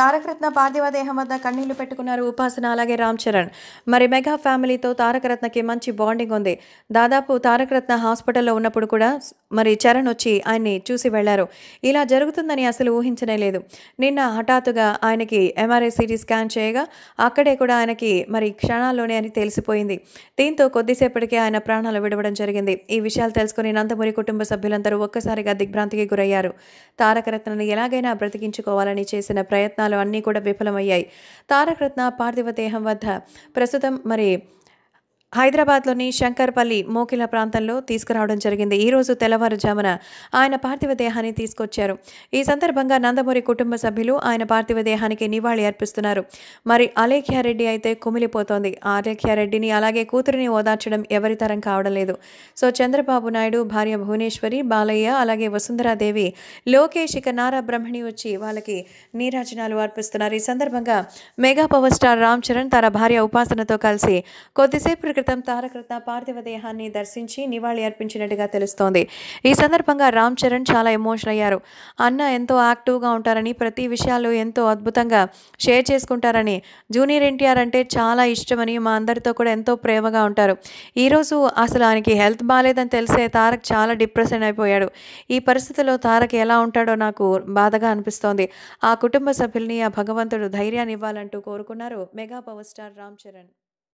తారకరత్న పార్థివదేహం వద్ద కన్నీళ్లు పెట్టుకున్నారు ఉపాసన అలాగే రామ్ చరణ్ మరి మెగా ఫ్యామిలీతో తారకరత్నకి మంచి బాండింగ్ ఉంది దాదాపు తారకరత్న హాస్పిటల్లో ఉన్నప్పుడు కూడా మరి చరణ్ వచ్చి ఆయన్ని చూసి వెళ్లారు ఇలా జరుగుతుందని అసలు ఊహించనే లేదు నిన్న హఠాత్తుగా ఆయనకి ఎంఆర్ఐ సిటీ స్కాన్ చేయగా అక్కడే కూడా ఆయనకి మరి క్షణాల్లోనే అని తెలిసిపోయింది దీంతో కొద్దిసేపటికే ఆయన ప్రాణాలు విడవడం జరిగింది ఈ విషయాలు తెలుసుకుని నందమూరి కుటుంబ సభ్యులందరూ ఒక్కసారిగా దిగ్భ్రాంతికి గురయ్యారు తారకరత్నని ఎలాగైనా బ్రతికించుకోవాలని చేసిన ప్రయత్నాలు ప్రయత్నాలు అన్నీ కూడా విఫలమయ్యాయి తారకరత్న పార్థివ దేహం వద్ద ప్రస్తుతం మరి హైదరాబాద్లోని శంకర్పల్లి మోకిల ప్రాంతంలో తీసుకురావడం జరిగింది ఈరోజు తెల్లవారుజామున ఆయన పార్థివ దేహాన్ని తీసుకొచ్చారు ఈ సందర్భంగా నందమూరి కుటుంబ సభ్యులు ఆయన పార్థివ దేహానికి నివాళి అర్పిస్తున్నారు మరి అలేఖ్యారెడ్డి అయితే కుమిలిపోతోంది అలేఖ్యారెడ్డిని అలాగే కూతురిని ఓదార్చడం ఎవరి తరం కావడం లేదు సో చంద్రబాబు నాయుడు భార్య భువనేశ్వరి బాలయ్య అలాగే వసుంధరాదేవి లోకేష్ ఇక నారా బ్రహ్మణి వచ్చి వాళ్ళకి నీరాజనాలు అర్పిస్తున్నారు ఈ సందర్భంగా mega power star Ram Charan తన భార్య ఉపాసనతో కలిసి కొద్దిసేపు క్రితం తారకృత పార్థివ దేహాన్ని దర్శించి నివాళి అర్పించినట్టుగా తెలుస్తోంది ఈ సందర్భంగా రామ్ చరణ్ చాలా ఎమోషనల్ అయ్యారు అన్న ఎంతో యాక్టివ్గా ఉంటారని ప్రతి విషయాలు ఎంతో అద్భుతంగా షేర్ చేసుకుంటారని జూనియర్ ఎన్టీఆర్ అంటే చాలా ఇష్టమని మా అందరితో కూడా ఎంతో ప్రేమగా ఉంటారు ఈరోజు అసలు ఆయనకి హెల్త్ బాగాలేదని తెలిసే తారక్ చాలా డిప్రెషన్ అయిపోయాడు ఈ పరిస్థితిలో తారక్ ఎలా ఉంటాడో నాకు బాధగా అనిపిస్తోంది ఆ కుటుంబ సభ్యుల్ని ఆ భగవంతుడు ధైర్యాన్ని ఇవ్వాలంటూ కోరుకున్నారు mega power star Ram Charan